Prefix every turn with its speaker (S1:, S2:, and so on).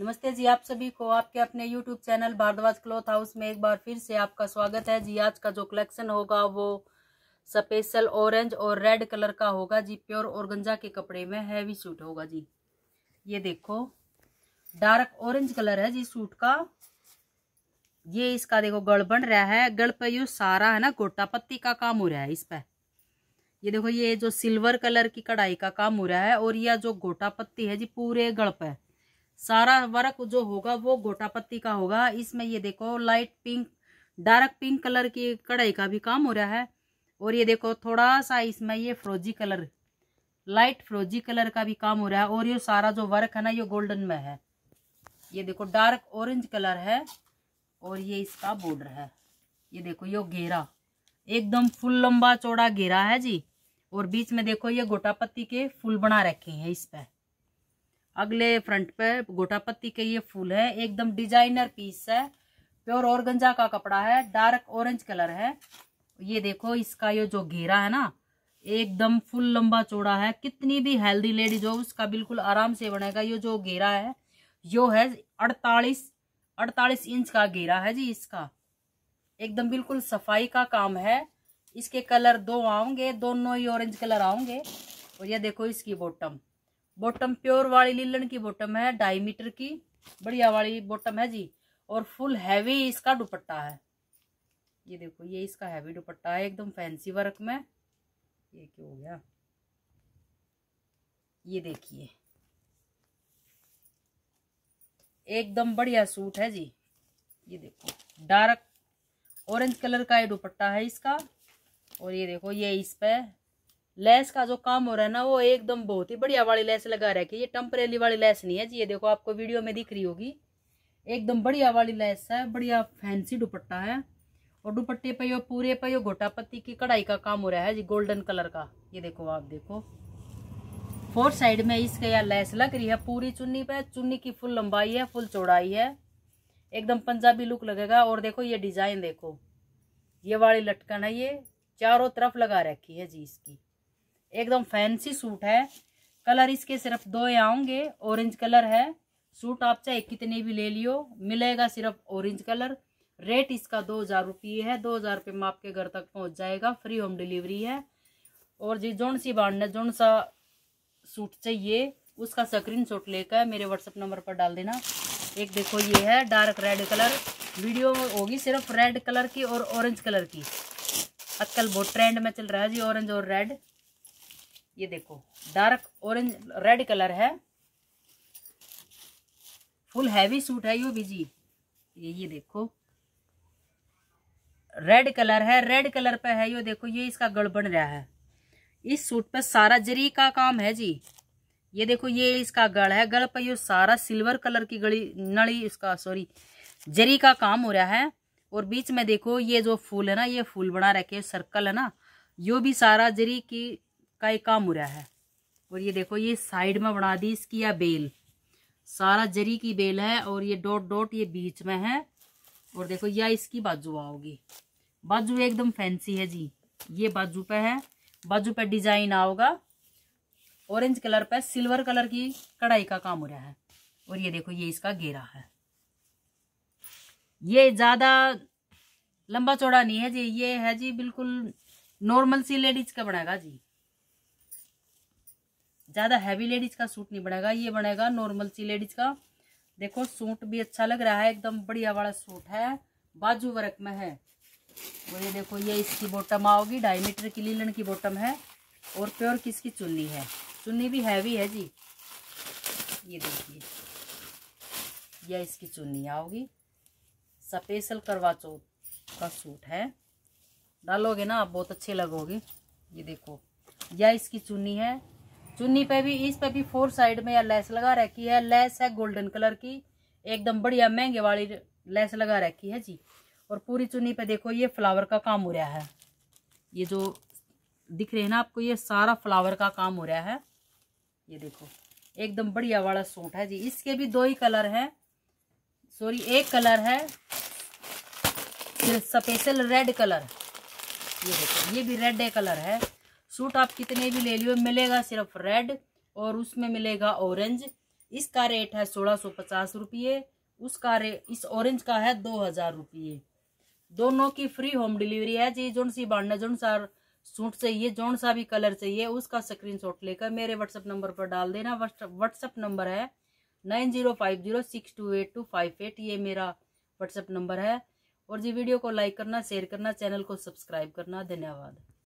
S1: नमस्ते जी आप सभी को आपके अपने YouTube channel Bhardwaj cloth house में एक बार फिर से आपका स्वागत है जी आज का जो कलेक्शन होगा वो स्पेशल ऑरेंज और रेड कलर का होगा जी प्योर और गंजा के कपड़े में हैवी सूट होगा जी ये देखो डार्क ऑरेंज कलर है जी सूट का ये इसका देखो गड़ बन रहा है गड़ पे यू सारा है ना गोटा पत्ती का काम हो रहा है इस पर ये देखो ये जो सिल्वर कलर की कढ़ाई का काम हो रहा है और यह जो गोटा पत्ती है जी पूरे गड़ पर सारा वर्क जो होगा वो गोटापत्ती का होगा इसमें ये देखो light pink dark pink colour की कढ़ाई का भी काम हो रहा है और ये देखो थोड़ा सा इसमें ये फ्रोजी कलर लाइट फ्रोजी कलर का भी काम हो रहा है और ये सारा जो वर्क है ना ये गोल्डन में है ये देखो डार्क ऑरेंज कलर है और ये इसका बॉर्डर है ये देखो ये घेरा एकदम फुल लंबा चौड़ा घेरा है जी और बीच में देखो ये गोटा पत्ती के फूल बना रखे हैं इस पर अगले फ्रंट पे गोटा पत्ती के ये फूल है एकदम डिजाइनर पीस है प्योर और गंजा का कपड़ा है डार्क ऑरेंज कलर है ये देखो इसका ये जो घेरा है ना एकदम फुल लंबा चौड़ा है कितनी भी हेल्दी लेडीज हो उसका बिल्कुल आराम से बनेगा ये जो घेरा है यो है अड़तालीस अड़तालीस इंच का घेरा है जी इसका एकदम बिल्कुल सफाई का काम है इसके कलर दो आओगे दोनों ही ऑरेंज कलर आओगे और ये देखो इसकी बॉटम बॉटम प्योर वाली लीलन की बॉटम है ढाई मीटर की बढ़िया वाली बॉटम है जी और फुल हैवी इसका दुपट्टा है ये देखो ये इसका हैवी दुपट्टा है एकदम फैंसी वर्क में ये क्यों हो गया ये देखिए एकदम बढ़िया सूट है जी ये देखो डार्क ऑरेंज कलर का ये दुपट्टा है इसका और ये देखो ये इस पे लेस का जो काम हो रहा है ना वो एकदम बहुत ही बढ़िया वाली लेस लगा रखी है ये टम्परेली वाली लेस नहीं है जी ये देखो आपको वीडियो में दिख रही होगी एकदम बढ़िया वाली लेस है बढ़िया फैंसी दुपट्टा है और दुपट्टे पे यो पूरे पे यो घोटा पत्ती की कढ़ाई का काम हो रहा है जी गोल्डन कलर का ये देखो आप देखो फोर साइड में इसके यहाँ लेस लग रही है पूरी चुन्नी पे चुन्नी की फुल लंबाई है फुल चौड़ाई है एकदम पंजाबी लुक लगेगा और देखो ये डिजाइन देखो ये वाली लटकन है ये चारों तरफ लगा रखी है जी इसकी एकदम फैंसी सूट है कलर इसके सिर्फ दो आओगे ऑरेंज कलर है सूट आप चाहे कितने भी ले लियो मिलेगा सिर्फ ऑरेंज कलर रेट इसका दो हज़ार रुपये है दो हज़ार रुपये में आपके घर तक पहुंच जाएगा फ्री होम डिलीवरी है और जी जोन सी बाढ़ ने जोन सा सूट चाहिए उसका स्क्रीन शॉट लेकर मेरे व्हाट्सअप नंबर पर डाल देना एक देखो ये है डार्क रेड कलर वीडियो होगी सिर्फ रेड कलर की और ऑरेंज कलर की आजकल बहुत ट्रेंड में चल रहा है जी ऑरेंज और रेड ये देखो डार्क ऑरेंज रेड कलर है फुल हैवी सूट है यो बीजी ये ये देखो रेड कलर है रेड कलर पे है यो देखो ये इसका गड़बड़ बन रहा है इस सूट पे सारा जरी का काम है जी ये देखो ये इसका गढ़ है गढ़ पे ये सारा सिल्वर कलर की गड़ी नड़ी इसका सॉरी जरी का काम हो रहा है और बीच में देखो ये जो फूल है ना ये फूल बना रखे सर्कल है ना यो भी सारा जरी की का एक रहा है और ये देखो ये साइड में बना दी इसकी या बेल सारा जरी की बेल है और ये डॉट डॉट ये बीच में है और देखो यह इसकी बाजू आओगी बाजू एकदम फैंसी है जी ये बाजू पे है बाजू पे डिजाइन आओगा ऑरेंज कलर पे सिल्वर कलर की कढ़ाई का काम हो रहा है और ये देखो ये इसका घेरा है ये ज़्यादा लंबा चौड़ा नहीं है जी ये है जी बिल्कुल नॉर्मल सी लेडीज का बनाएगा जी ज़्यादा हैवी लेडीज का सूट नहीं बनेगा ये बनेगा नॉर्मल सी लेडीज का देखो सूट भी अच्छा लग रहा है एकदम बढ़िया वाला सूट है बाजू वर्क में है और ये देखो ये इसकी बॉटम आओगी ढाई मीटर की लीलन की बॉटम है और प्योर किसकी चुन्नी है चुन्नी भी हैवी है जी ये देखिए यह इसकी चुन्नी आओगी स्पेशल करवा चौथ का सूट है डालोगे ना आप बहुत अच्छे लगोगे ये देखो यह इसकी चुन्नी है चुन्नी पे भी इस पे भी फोर साइड में यह लेस लगा रखी है लेस है गोल्डन कलर की एकदम बढ़िया महंगे वाली लेस लगा रखी है जी और पूरी चुन्नी पे देखो ये फ्लावर का काम हो रहा है ये जो दिख रहे हैं ना आपको ये सारा फ्लावर का काम हो रहा है ये देखो एकदम बढ़िया वाला सूट है जी इसके भी दो ही कलर है सॉरी एक कलर है स्पेशल रेड कलर ये देखो ये भी रेड कलर है सूट आप कितने भी ले लियो मिलेगा सिर्फ रेड और उसमें मिलेगा ऑरेंज इसका रेट है सोलह सौ पचास रुपये उसका रे इस ऑरेंज का है दो हज़ार रुपये दोनों की फ्री होम डिलीवरी है जी जोन सी बाढ़ जोन सा सूट चाहिए जोन सा भी कलर चाहिए उसका शॉट लेकर मेरे व्हाट्सअप नंबर पर डाल देना व्हाट्सअप नंबर है nine zero five zero six two eight two five eight ये मेरा व्हाट्सअप नंबर है और जी वीडियो को लाइक करना शेयर करना चैनल को सब्सक्राइब करना धन्यवाद